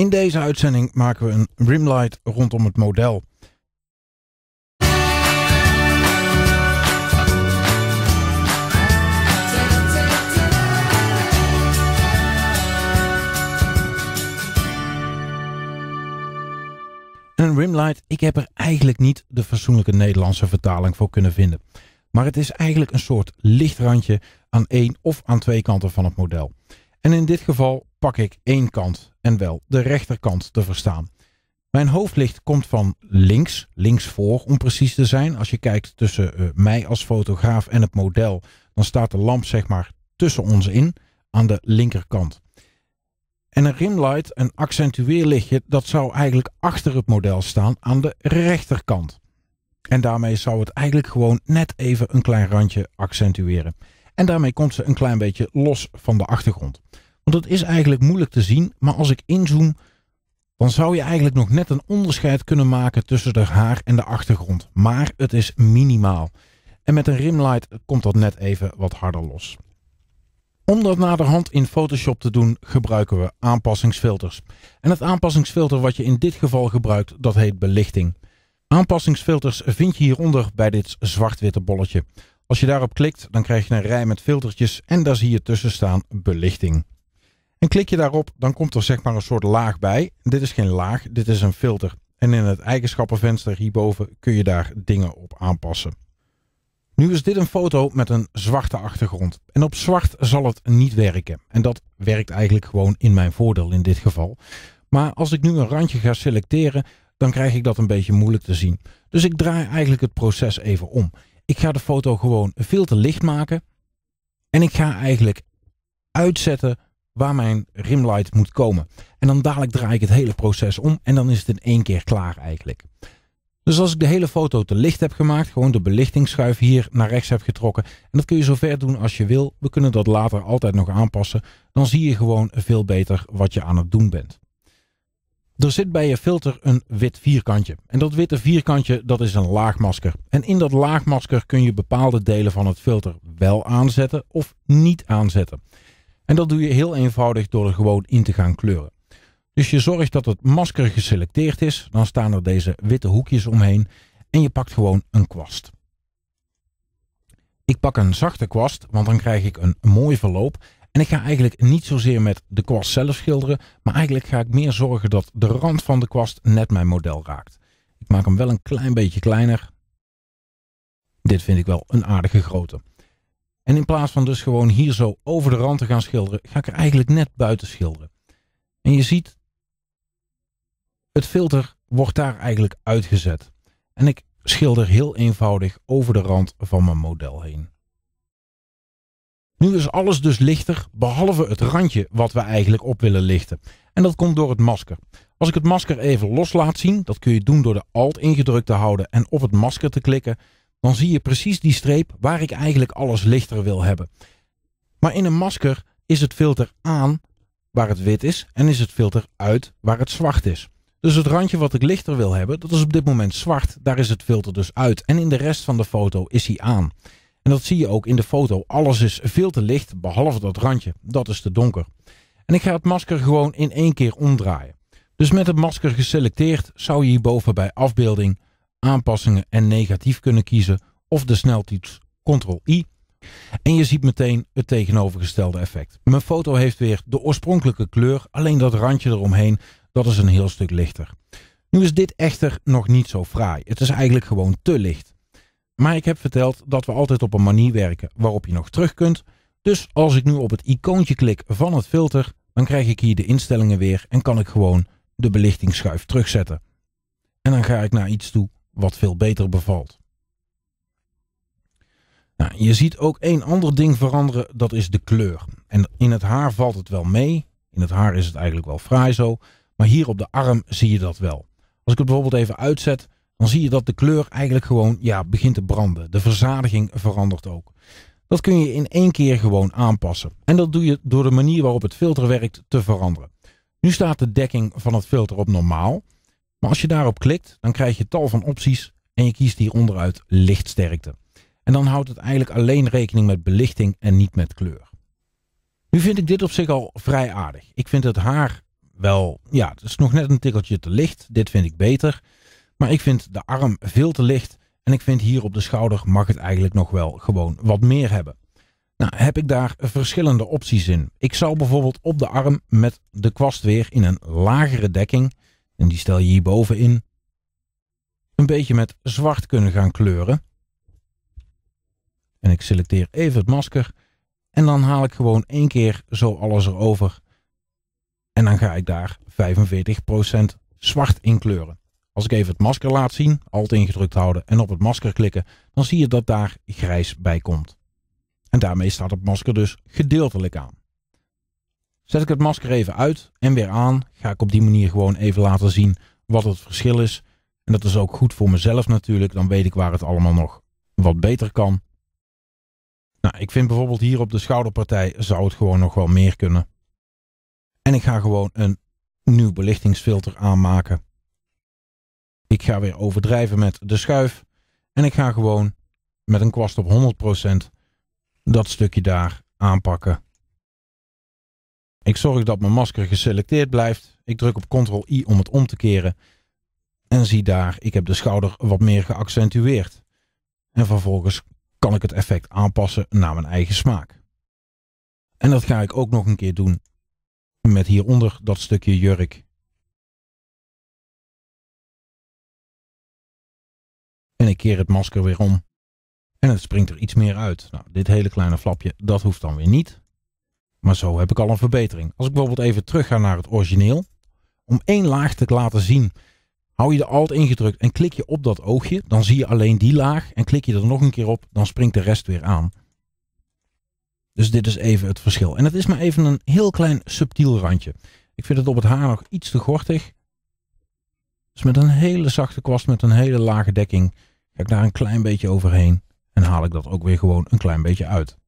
In deze uitzending maken we een rimlight rondom het model. een rimlight, ik heb er eigenlijk niet de fatsoenlijke Nederlandse vertaling voor kunnen vinden. Maar het is eigenlijk een soort lichtrandje aan één of aan twee kanten van het model. En in dit geval pak ik één kant en wel de rechterkant te verstaan. Mijn hoofdlicht komt van links, links voor om precies te zijn. Als je kijkt tussen eh, mij als fotograaf en het model, dan staat de lamp zeg maar tussen ons in aan de linkerkant. En een rimlight, een accentueerlichtje, dat zou eigenlijk achter het model staan aan de rechterkant. En daarmee zou het eigenlijk gewoon net even een klein randje accentueren. En daarmee komt ze een klein beetje los van de achtergrond. Want dat is eigenlijk moeilijk te zien, maar als ik inzoom, dan zou je eigenlijk nog net een onderscheid kunnen maken tussen de haar en de achtergrond. Maar het is minimaal. En met een rimlight komt dat net even wat harder los. Om dat naderhand in Photoshop te doen gebruiken we aanpassingsfilters. En het aanpassingsfilter wat je in dit geval gebruikt, dat heet belichting. Aanpassingsfilters vind je hieronder bij dit zwart-witte bolletje. Als je daarop klikt, dan krijg je een rij met filtertjes en daar zie je tussen staan belichting. En klik je daarop, dan komt er zeg maar een soort laag bij. Dit is geen laag, dit is een filter. En in het eigenschappenvenster hierboven kun je daar dingen op aanpassen. Nu is dit een foto met een zwarte achtergrond. En op zwart zal het niet werken. En dat werkt eigenlijk gewoon in mijn voordeel in dit geval. Maar als ik nu een randje ga selecteren, dan krijg ik dat een beetje moeilijk te zien. Dus ik draai eigenlijk het proces even om. Ik ga de foto gewoon veel te licht maken. En ik ga eigenlijk uitzetten waar mijn rimlight moet komen. En dan dadelijk draai ik het hele proces om en dan is het in één keer klaar eigenlijk. Dus als ik de hele foto te licht heb gemaakt, gewoon de belichtingsschuif hier naar rechts heb getrokken. En dat kun je zover doen als je wil. We kunnen dat later altijd nog aanpassen. Dan zie je gewoon veel beter wat je aan het doen bent. Er zit bij je filter een wit vierkantje. En dat witte vierkantje, dat is een laagmasker. En in dat laagmasker kun je bepaalde delen van het filter wel aanzetten of niet aanzetten. En dat doe je heel eenvoudig door er gewoon in te gaan kleuren. Dus je zorgt dat het masker geselecteerd is. Dan staan er deze witte hoekjes omheen. En je pakt gewoon een kwast. Ik pak een zachte kwast, want dan krijg ik een mooi verloop. En ik ga eigenlijk niet zozeer met de kwast zelf schilderen. Maar eigenlijk ga ik meer zorgen dat de rand van de kwast net mijn model raakt. Ik maak hem wel een klein beetje kleiner. Dit vind ik wel een aardige grootte. En in plaats van dus gewoon hier zo over de rand te gaan schilderen, ga ik er eigenlijk net buiten schilderen. En je ziet, het filter wordt daar eigenlijk uitgezet. En ik schilder heel eenvoudig over de rand van mijn model heen. Nu is alles dus lichter, behalve het randje wat we eigenlijk op willen lichten. En dat komt door het masker. Als ik het masker even los laat zien, dat kun je doen door de Alt ingedrukt te houden en op het masker te klikken, dan zie je precies die streep waar ik eigenlijk alles lichter wil hebben. Maar in een masker is het filter aan waar het wit is en is het filter uit waar het zwart is. Dus het randje wat ik lichter wil hebben, dat is op dit moment zwart. Daar is het filter dus uit. En in de rest van de foto is hij aan. En dat zie je ook in de foto. Alles is veel te licht, behalve dat randje. Dat is te donker. En ik ga het masker gewoon in één keer omdraaien. Dus met het masker geselecteerd zou je hierboven bij afbeelding aanpassingen en negatief kunnen kiezen of de sneltoets Ctrl-I. En je ziet meteen het tegenovergestelde effect. Mijn foto heeft weer de oorspronkelijke kleur, alleen dat randje eromheen, dat is een heel stuk lichter. Nu is dit echter nog niet zo fraai. Het is eigenlijk gewoon te licht. Maar ik heb verteld dat we altijd op een manier werken waarop je nog terug kunt. Dus als ik nu op het icoontje klik van het filter, dan krijg ik hier de instellingen weer en kan ik gewoon de belichtingsschuif terugzetten. En dan ga ik naar iets toe wat veel beter bevalt. Nou, je ziet ook één ander ding veranderen, dat is de kleur. En in het haar valt het wel mee. In het haar is het eigenlijk wel fraai zo. Maar hier op de arm zie je dat wel. Als ik het bijvoorbeeld even uitzet, dan zie je dat de kleur eigenlijk gewoon ja, begint te branden. De verzadiging verandert ook. Dat kun je in één keer gewoon aanpassen. En dat doe je door de manier waarop het filter werkt te veranderen. Nu staat de dekking van het filter op normaal. Maar als je daarop klikt, dan krijg je tal van opties en je kiest hieronder uit lichtsterkte. En dan houdt het eigenlijk alleen rekening met belichting en niet met kleur. Nu vind ik dit op zich al vrij aardig. Ik vind het haar wel, ja, het is nog net een tikkeltje te licht. Dit vind ik beter. Maar ik vind de arm veel te licht. En ik vind hier op de schouder mag het eigenlijk nog wel gewoon wat meer hebben. Nou, heb ik daar verschillende opties in. Ik zou bijvoorbeeld op de arm met de kwast weer in een lagere dekking en die stel je hierboven in. Een beetje met zwart kunnen gaan kleuren. En ik selecteer even het masker. En dan haal ik gewoon één keer zo alles erover. En dan ga ik daar 45% zwart in kleuren. Als ik even het masker laat zien, alt ingedrukt houden en op het masker klikken, dan zie je dat daar grijs bij komt. En daarmee staat het masker dus gedeeltelijk aan. Zet ik het masker even uit en weer aan. Ga ik op die manier gewoon even laten zien wat het verschil is. En dat is ook goed voor mezelf natuurlijk. Dan weet ik waar het allemaal nog wat beter kan. Nou, ik vind bijvoorbeeld hier op de schouderpartij zou het gewoon nog wel meer kunnen. En ik ga gewoon een nieuw belichtingsfilter aanmaken. Ik ga weer overdrijven met de schuif. En ik ga gewoon met een kwast op 100% dat stukje daar aanpakken. Ik zorg dat mijn masker geselecteerd blijft. Ik druk op Ctrl-I om het om te keren. En zie daar, ik heb de schouder wat meer geaccentueerd. En vervolgens kan ik het effect aanpassen naar mijn eigen smaak. En dat ga ik ook nog een keer doen met hieronder dat stukje jurk. En ik keer het masker weer om. En het springt er iets meer uit. Nou, dit hele kleine flapje, dat hoeft dan weer niet. Maar zo heb ik al een verbetering. Als ik bijvoorbeeld even terug ga naar het origineel. Om één laag te laten zien, hou je de alt ingedrukt en klik je op dat oogje. Dan zie je alleen die laag en klik je er nog een keer op, dan springt de rest weer aan. Dus dit is even het verschil. En het is maar even een heel klein subtiel randje. Ik vind het op het haar nog iets te gortig. Dus met een hele zachte kwast, met een hele lage dekking, ga ik daar een klein beetje overheen. En haal ik dat ook weer gewoon een klein beetje uit.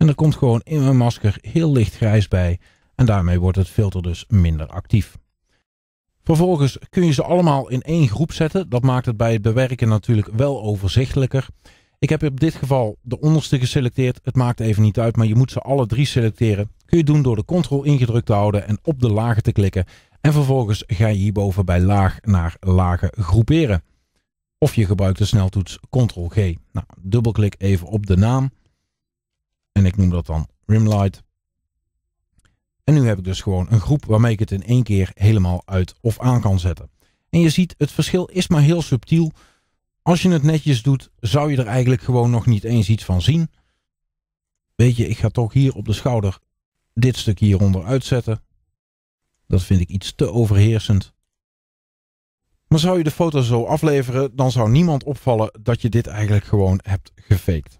En er komt gewoon in mijn masker heel licht grijs bij. En daarmee wordt het filter dus minder actief. Vervolgens kun je ze allemaal in één groep zetten. Dat maakt het bij het bewerken natuurlijk wel overzichtelijker. Ik heb op dit geval de onderste geselecteerd. Het maakt even niet uit, maar je moet ze alle drie selecteren. Kun je doen door de ctrl ingedrukt te houden en op de lagen te klikken. En vervolgens ga je hierboven bij laag naar lagen groeperen. Of je gebruikt de sneltoets ctrl G. Nou, dubbelklik even op de naam. En ik noem dat dan Rimlight. En nu heb ik dus gewoon een groep waarmee ik het in één keer helemaal uit of aan kan zetten. En je ziet, het verschil is maar heel subtiel. Als je het netjes doet, zou je er eigenlijk gewoon nog niet eens iets van zien. Weet je, ik ga toch hier op de schouder dit stuk hieronder uitzetten. Dat vind ik iets te overheersend. Maar zou je de foto zo afleveren, dan zou niemand opvallen dat je dit eigenlijk gewoon hebt gefaked.